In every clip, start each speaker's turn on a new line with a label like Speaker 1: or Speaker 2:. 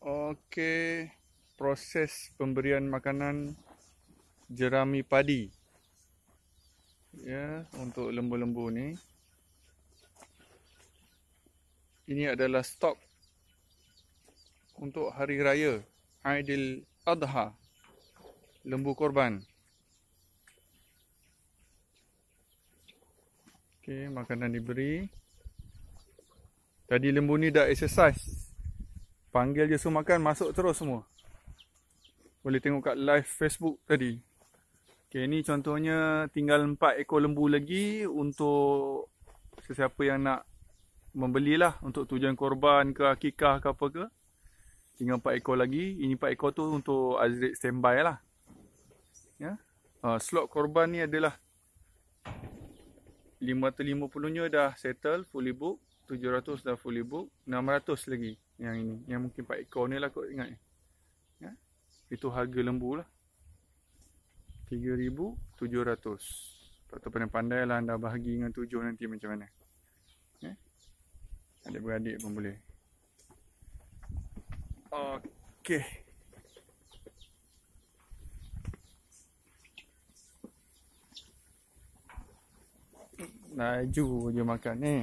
Speaker 1: Okey, proses pemberian makanan jerami padi. Ya, yeah, untuk lembu-lembu ni. Ini adalah stok untuk hari raya Aidil Adha lembu korban. Okey, makanan diberi. Tadi lembu ni dah exercise. Panggil je semua makan Masuk terus semua Boleh tengok kat live Facebook tadi Okay ni contohnya Tinggal 4 ekor lembu lagi Untuk Sesiapa yang nak Membelilah Untuk tujuan korban ke akikah ke apa ke Tinggal 4 ekor lagi Ini 4 ekor tu untuk Azrid standby lah Ya yeah. Ha, slot korban ni adalah 550 nya dah settle Fully book 700 dah fully book 600 lagi yang ini Yang mungkin pak ekor ni lah kau ingat ya? Itu harga lembu lah 3,700 Tak tahu pandai-pandai lah anda bahagi dengan 7 nanti macam mana ya? Adik-beradik pun boleh Okay Laju je makan ni eh.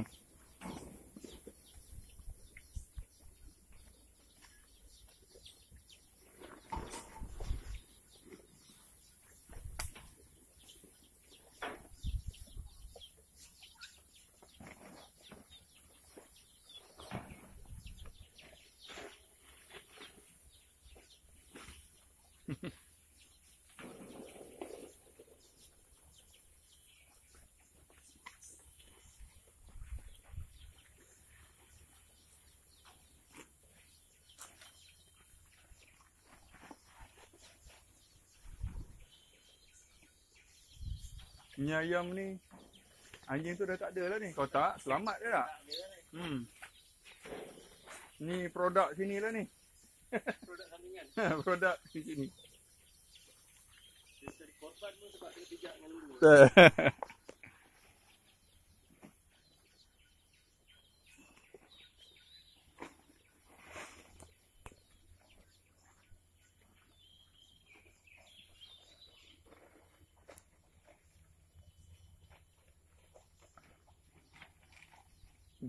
Speaker 1: Ni ayam ni Anjing tu dah tak ada lah ni Kau tak? Selamat dia tak? Hmm. Ni produk sini lah ni Produk sandingan ha, Produk sini Dia jadi korban pun sebab dia bijak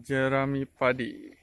Speaker 1: Jerami padi.